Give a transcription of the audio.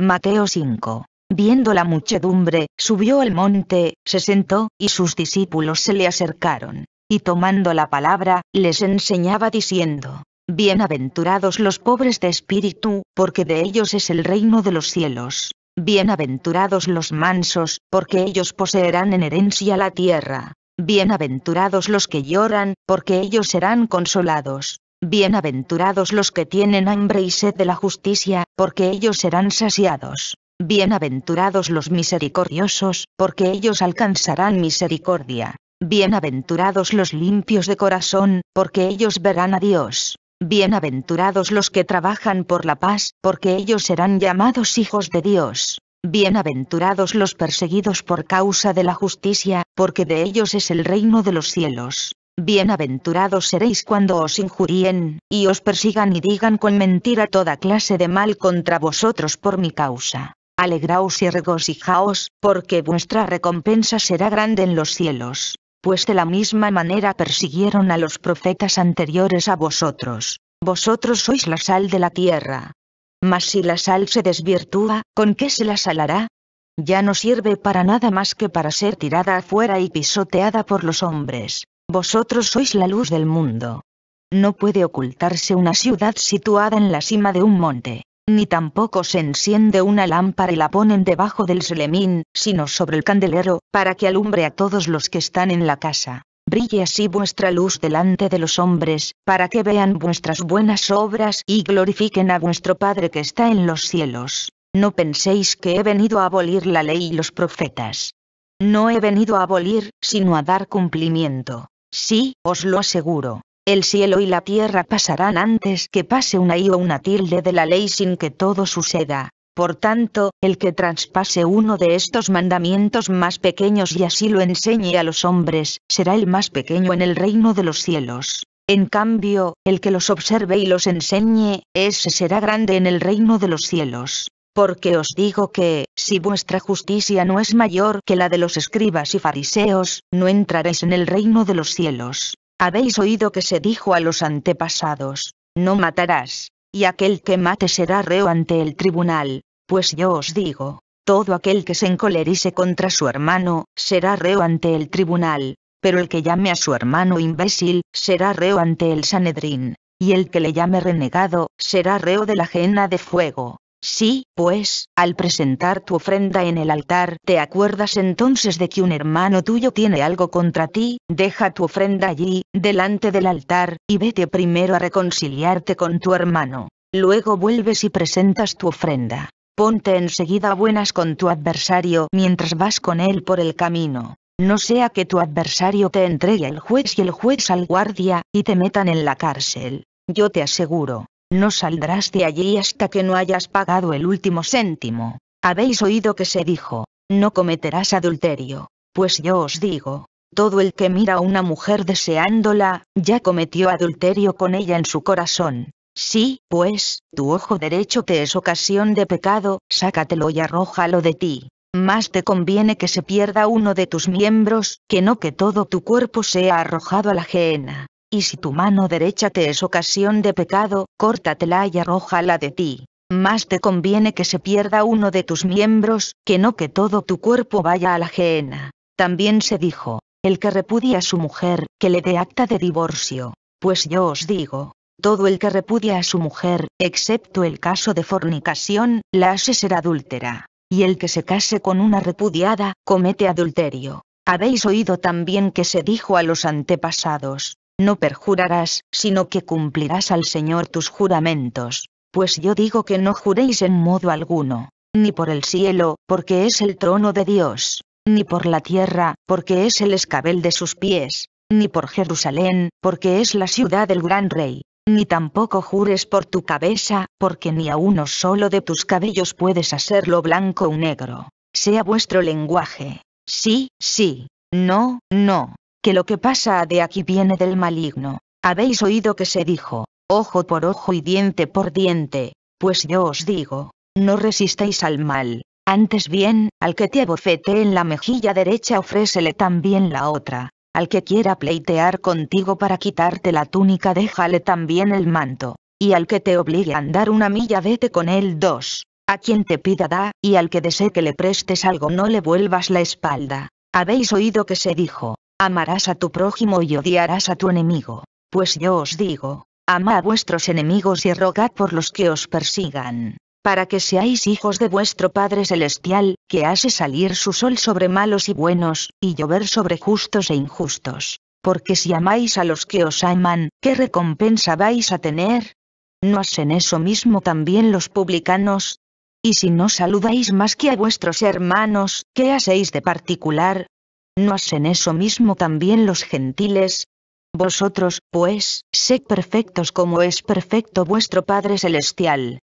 Mateo 5. Viendo la muchedumbre, subió al monte, se sentó, y sus discípulos se le acercaron. Y tomando la palabra, les enseñaba diciendo, Bienaventurados los pobres de espíritu, porque de ellos es el reino de los cielos. Bienaventurados los mansos, porque ellos poseerán en herencia la tierra. Bienaventurados los que lloran, porque ellos serán consolados. Bienaventurados los que tienen hambre y sed de la justicia, porque ellos serán saciados. Bienaventurados los misericordiosos, porque ellos alcanzarán misericordia. Bienaventurados los limpios de corazón, porque ellos verán a Dios. Bienaventurados los que trabajan por la paz, porque ellos serán llamados hijos de Dios. Bienaventurados los perseguidos por causa de la justicia, porque de ellos es el reino de los cielos. Bienaventurados seréis cuando os injurien, y os persigan y digan con mentira toda clase de mal contra vosotros por mi causa. Alegraos y regocijaos, porque vuestra recompensa será grande en los cielos, pues de la misma manera persiguieron a los profetas anteriores a vosotros. Vosotros sois la sal de la tierra. Mas si la sal se desvirtúa, ¿con qué se la salará? Ya no sirve para nada más que para ser tirada afuera y pisoteada por los hombres. Vosotros sois la luz del mundo. No puede ocultarse una ciudad situada en la cima de un monte, ni tampoco se enciende una lámpara y la ponen debajo del selemín, sino sobre el candelero, para que alumbre a todos los que están en la casa. Brille así vuestra luz delante de los hombres, para que vean vuestras buenas obras y glorifiquen a vuestro Padre que está en los cielos. No penséis que he venido a abolir la ley y los profetas. No he venido a abolir, sino a dar cumplimiento. Sí, os lo aseguro. El cielo y la tierra pasarán antes que pase una i o una tilde de la ley sin que todo suceda. Por tanto, el que traspase uno de estos mandamientos más pequeños y así lo enseñe a los hombres, será el más pequeño en el reino de los cielos. En cambio, el que los observe y los enseñe, ese será grande en el reino de los cielos. Porque os digo que, si vuestra justicia no es mayor que la de los escribas y fariseos, no entraréis en el reino de los cielos. Habéis oído que se dijo a los antepasados, no matarás, y aquel que mate será reo ante el tribunal, pues yo os digo, todo aquel que se encolerice contra su hermano, será reo ante el tribunal, pero el que llame a su hermano imbécil, será reo ante el Sanedrín, y el que le llame renegado, será reo de la jena de fuego. Sí, pues, al presentar tu ofrenda en el altar, te acuerdas entonces de que un hermano tuyo tiene algo contra ti, deja tu ofrenda allí, delante del altar, y vete primero a reconciliarte con tu hermano. Luego vuelves y presentas tu ofrenda. Ponte enseguida buenas con tu adversario mientras vas con él por el camino. No sea que tu adversario te entregue al juez y el juez al guardia, y te metan en la cárcel. Yo te aseguro, no saldrás de allí hasta que no hayas pagado el último céntimo. Habéis oído que se dijo, no cometerás adulterio. Pues yo os digo, todo el que mira a una mujer deseándola, ya cometió adulterio con ella en su corazón. Sí, pues, tu ojo derecho te es ocasión de pecado, sácatelo y arrójalo de ti. Más te conviene que se pierda uno de tus miembros, que no que todo tu cuerpo sea arrojado a la ajena y si tu mano derecha te es ocasión de pecado, córtatela y arrójala de ti. Más te conviene que se pierda uno de tus miembros, que no que todo tu cuerpo vaya a la gehenna. También se dijo, el que repudia a su mujer, que le dé acta de divorcio. Pues yo os digo, todo el que repudia a su mujer, excepto el caso de fornicación, la hace ser adúltera. Y el que se case con una repudiada, comete adulterio. Habéis oído también que se dijo a los antepasados, no perjurarás, sino que cumplirás al Señor tus juramentos, pues yo digo que no juréis en modo alguno, ni por el cielo, porque es el trono de Dios, ni por la tierra, porque es el escabel de sus pies, ni por Jerusalén, porque es la ciudad del gran rey, ni tampoco jures por tu cabeza, porque ni a uno solo de tus cabellos puedes hacerlo blanco o negro. Sea vuestro lenguaje. Sí, sí. No, no que lo que pasa de aquí viene del maligno. Habéis oído que se dijo, ojo por ojo y diente por diente, pues yo os digo, no resistéis al mal, antes bien, al que te abofetee en la mejilla derecha ofrécele también la otra, al que quiera pleitear contigo para quitarte la túnica déjale también el manto, y al que te obligue a andar una milla vete con él dos, a quien te pida da, y al que desee que le prestes algo no le vuelvas la espalda. Habéis oído que se dijo, Amarás a tu prójimo y odiarás a tu enemigo. Pues yo os digo, ama a vuestros enemigos y rogad por los que os persigan, para que seáis hijos de vuestro Padre Celestial, que hace salir su sol sobre malos y buenos, y llover sobre justos e injustos. Porque si amáis a los que os aman, ¿qué recompensa vais a tener? ¿No hacen eso mismo también los publicanos? Y si no saludáis más que a vuestros hermanos, ¿qué hacéis de particular? ¿No hacen eso mismo también los gentiles? Vosotros, pues, sed perfectos como es perfecto vuestro Padre Celestial.